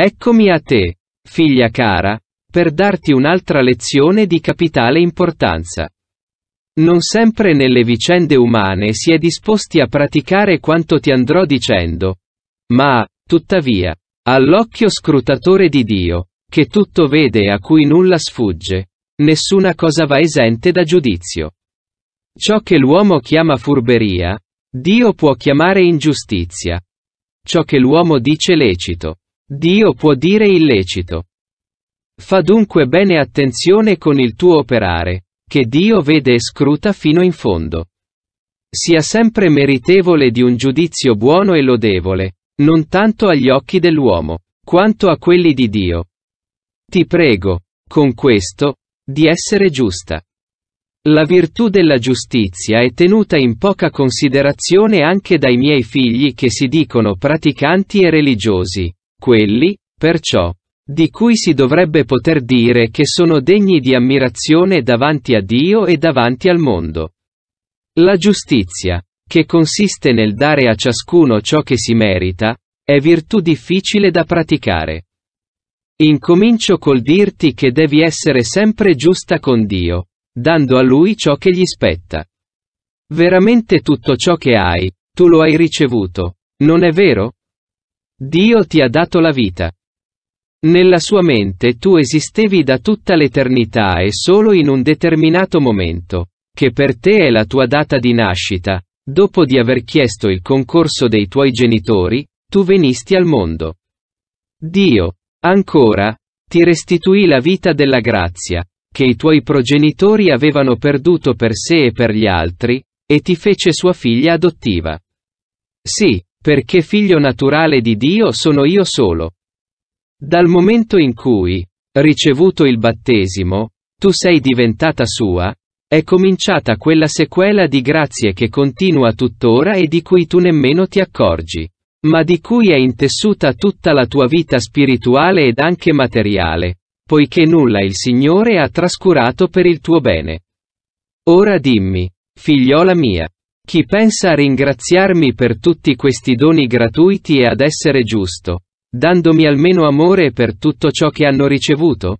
Eccomi a te, figlia cara, per darti un'altra lezione di capitale importanza. Non sempre nelle vicende umane si è disposti a praticare quanto ti andrò dicendo. Ma, tuttavia, all'occhio scrutatore di Dio, che tutto vede e a cui nulla sfugge, nessuna cosa va esente da giudizio. Ciò che l'uomo chiama furberia, Dio può chiamare ingiustizia. Ciò che l'uomo dice lecito, Dio può dire illecito. Fa dunque bene attenzione con il tuo operare, che Dio vede e scruta fino in fondo. Sia sempre meritevole di un giudizio buono e lodevole, non tanto agli occhi dell'uomo, quanto a quelli di Dio. Ti prego, con questo, di essere giusta. La virtù della giustizia è tenuta in poca considerazione anche dai miei figli che si dicono praticanti e religiosi, quelli, perciò, di cui si dovrebbe poter dire che sono degni di ammirazione davanti a Dio e davanti al mondo. La giustizia, che consiste nel dare a ciascuno ciò che si merita, è virtù difficile da praticare. Incomincio col dirti che devi essere sempre giusta con Dio, dando a Lui ciò che gli spetta. Veramente tutto ciò che hai, tu lo hai ricevuto, non è vero? Dio ti ha dato la vita. Nella sua mente tu esistevi da tutta l'eternità e solo in un determinato momento, che per te è la tua data di nascita, dopo di aver chiesto il concorso dei tuoi genitori, tu venisti al mondo. Dio, ancora, ti restituì la vita della grazia, che i tuoi progenitori avevano perduto per sé e per gli altri, e ti fece sua figlia adottiva. Sì, perché figlio naturale di Dio sono io solo. Dal momento in cui, ricevuto il battesimo, tu sei diventata sua, è cominciata quella sequela di grazie che continua tuttora e di cui tu nemmeno ti accorgi, ma di cui è intessuta tutta la tua vita spirituale ed anche materiale, poiché nulla il Signore ha trascurato per il tuo bene. Ora dimmi, figliola mia, chi pensa a ringraziarmi per tutti questi doni gratuiti e ad essere giusto, dandomi almeno amore per tutto ciò che hanno ricevuto?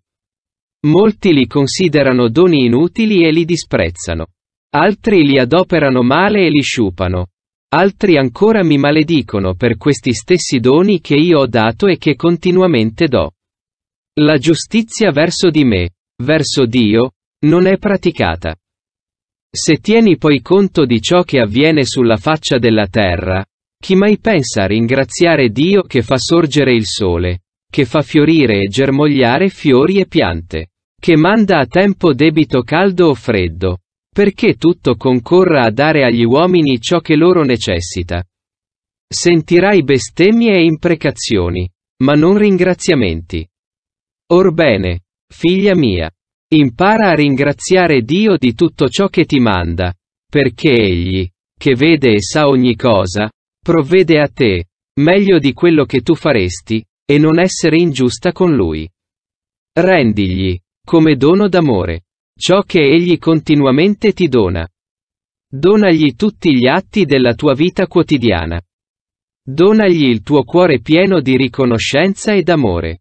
Molti li considerano doni inutili e li disprezzano. Altri li adoperano male e li sciupano. Altri ancora mi maledicono per questi stessi doni che io ho dato e che continuamente do. La giustizia verso di me, verso Dio, non è praticata. Se tieni poi conto di ciò che avviene sulla faccia della terra, chi mai pensa a ringraziare Dio che fa sorgere il sole, che fa fiorire e germogliare fiori e piante, che manda a tempo debito caldo o freddo, perché tutto concorra a dare agli uomini ciò che loro necessita. Sentirai bestemmie e imprecazioni, ma non ringraziamenti. Orbene, figlia mia, Impara a ringraziare Dio di tutto ciò che ti manda, perché Egli, che vede e sa ogni cosa, provvede a te, meglio di quello che tu faresti, e non essere ingiusta con Lui. Rendigli, come dono d'amore, ciò che Egli continuamente ti dona. Donagli tutti gli atti della tua vita quotidiana. Donagli il tuo cuore pieno di riconoscenza ed amore.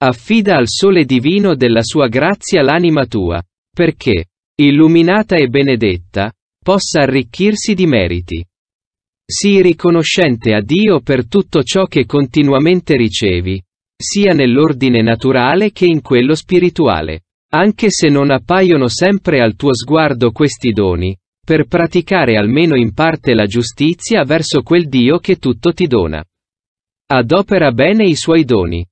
Affida al sole divino della sua grazia l'anima tua, perché, illuminata e benedetta, possa arricchirsi di meriti. Sii riconoscente a Dio per tutto ciò che continuamente ricevi, sia nell'ordine naturale che in quello spirituale. Anche se non appaiono sempre al tuo sguardo questi doni, per praticare almeno in parte la giustizia verso quel Dio che tutto ti dona. Adopera bene i suoi doni,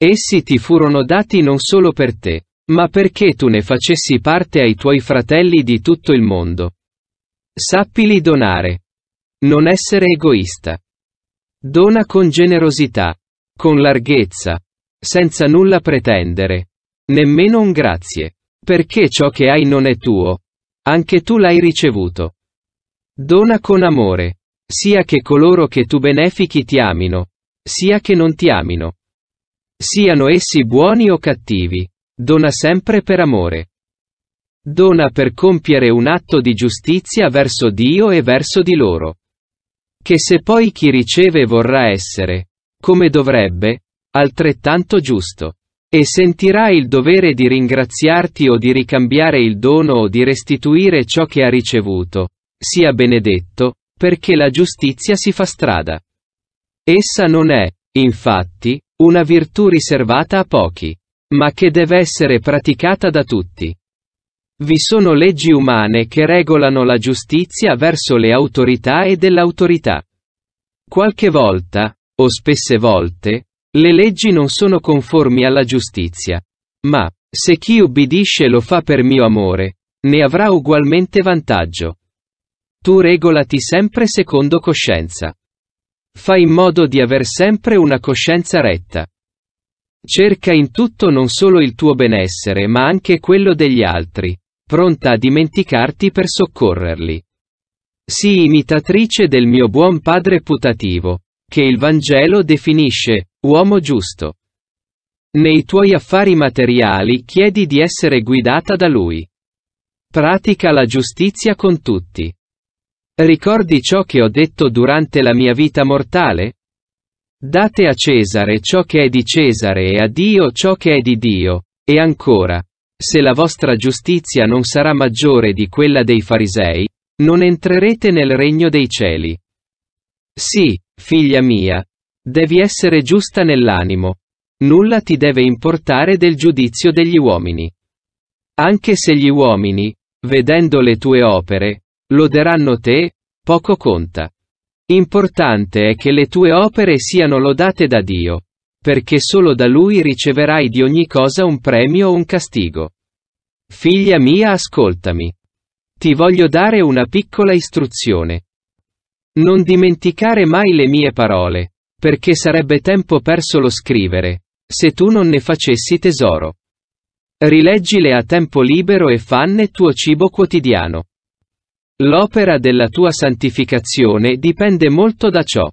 Essi ti furono dati non solo per te, ma perché tu ne facessi parte ai tuoi fratelli di tutto il mondo. Sappili donare. Non essere egoista. Dona con generosità, con larghezza, senza nulla pretendere, nemmeno un grazie, perché ciò che hai non è tuo, anche tu l'hai ricevuto. Dona con amore, sia che coloro che tu benefichi ti amino, sia che non ti amino. Siano essi buoni o cattivi. Dona sempre per amore. Dona per compiere un atto di giustizia verso Dio e verso di loro. Che se poi chi riceve vorrà essere, come dovrebbe, altrettanto giusto. E sentirà il dovere di ringraziarti o di ricambiare il dono o di restituire ciò che ha ricevuto. Sia benedetto, perché la giustizia si fa strada. Essa non è, infatti, una virtù riservata a pochi, ma che deve essere praticata da tutti. Vi sono leggi umane che regolano la giustizia verso le autorità e dell'autorità. Qualche volta, o spesse volte, le leggi non sono conformi alla giustizia. Ma, se chi ubbidisce lo fa per mio amore, ne avrà ugualmente vantaggio. Tu regolati sempre secondo coscienza. Fa in modo di aver sempre una coscienza retta. Cerca in tutto non solo il tuo benessere ma anche quello degli altri, pronta a dimenticarti per soccorrerli. Sii imitatrice del mio buon padre putativo, che il Vangelo definisce uomo giusto. Nei tuoi affari materiali chiedi di essere guidata da lui. Pratica la giustizia con tutti. Ricordi ciò che ho detto durante la mia vita mortale? Date a Cesare ciò che è di Cesare e a Dio ciò che è di Dio. E ancora, se la vostra giustizia non sarà maggiore di quella dei farisei, non entrerete nel regno dei cieli. Sì, figlia mia, devi essere giusta nell'animo. Nulla ti deve importare del giudizio degli uomini. Anche se gli uomini, vedendo le tue opere, Loderanno te, poco conta. Importante è che le tue opere siano lodate da Dio, perché solo da Lui riceverai di ogni cosa un premio o un castigo. Figlia mia, ascoltami. Ti voglio dare una piccola istruzione. Non dimenticare mai le mie parole, perché sarebbe tempo perso lo scrivere, se tu non ne facessi tesoro. Rileggile a tempo libero e fanne tuo cibo quotidiano. L'opera della tua santificazione dipende molto da ciò.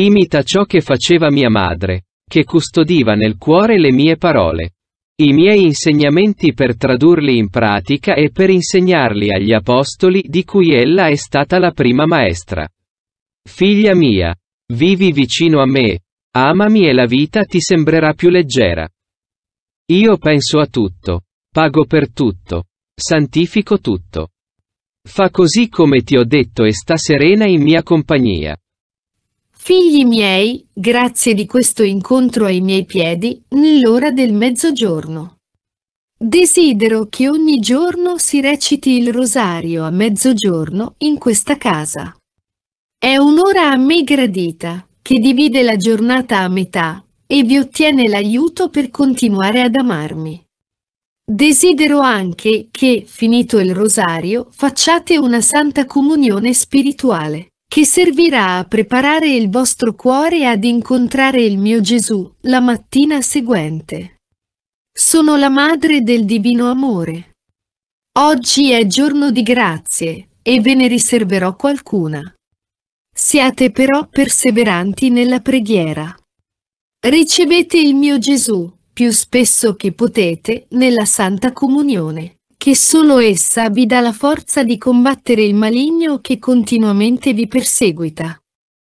Imita ciò che faceva mia madre, che custodiva nel cuore le mie parole. I miei insegnamenti per tradurli in pratica e per insegnarli agli apostoli di cui ella è stata la prima maestra. Figlia mia, vivi vicino a me, amami e la vita ti sembrerà più leggera. Io penso a tutto, pago per tutto, santifico tutto. Fa così come ti ho detto e sta serena in mia compagnia. Figli miei, grazie di questo incontro ai miei piedi, nell'ora del mezzogiorno. Desidero che ogni giorno si reciti il rosario a mezzogiorno in questa casa. È un'ora a me gradita, che divide la giornata a metà e vi ottiene l'aiuto per continuare ad amarmi. Desidero anche che, finito il rosario, facciate una santa comunione spirituale, che servirà a preparare il vostro cuore ad incontrare il mio Gesù la mattina seguente. Sono la madre del divino amore. Oggi è giorno di grazie, e ve ne riserverò qualcuna. Siate però perseveranti nella preghiera. Ricevete il mio Gesù, più spesso che potete, nella Santa Comunione, che solo essa vi dà la forza di combattere il maligno che continuamente vi perseguita.